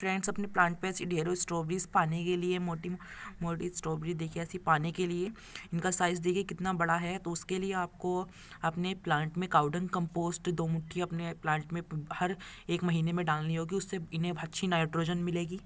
friends अपने plant पे ऐसी ढेरों स्ट्रॉबेरीज पाने के लिए मोटी मोटी स्ट्रॉबेरी देखिए ऐसी पाने के लिए इनका साइज़ देखिए कितना बड़ा है तो उसके लिए आपको अपने प्लांट में काउडन कंपोस्ट दो मुट्ठी अपने प्लांट में हर एक महीने में डालनी होगी उससे इन्हें अच्छी नाइट्रोजन मिलेगी